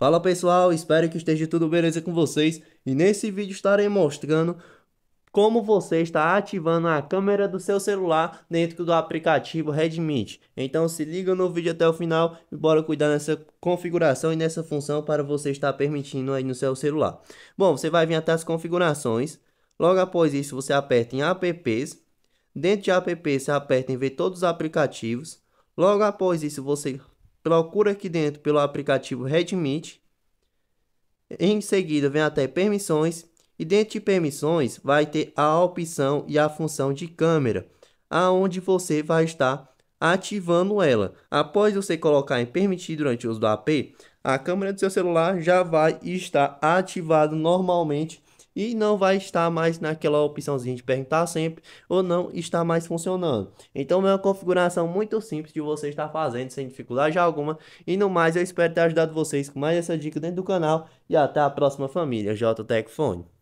Fala pessoal, espero que esteja tudo beleza com vocês e nesse vídeo estarei mostrando como você está ativando a câmera do seu celular dentro do aplicativo Redmi. Então se liga no vídeo até o final e bora cuidar nessa configuração e nessa função para você estar permitindo aí no seu celular. Bom, você vai vir até as configurações, logo após isso você aperta em apps, dentro de apps você aperta em ver todos os aplicativos, logo após isso você procura aqui dentro pelo aplicativo Redmi, Em seguida, vem até permissões e dentro de permissões vai ter a opção e a função de câmera, aonde você vai estar ativando ela. Após você colocar em permitir durante o uso do AP, a câmera do seu celular já vai estar ativada normalmente e não vai estar mais naquela opçãozinha de perguntar sempre ou não está mais funcionando. Então é uma configuração muito simples de você estar fazendo sem dificuldade alguma. E no mais, eu espero ter ajudado vocês com mais essa dica dentro do canal e até a próxima família, JTech Fone.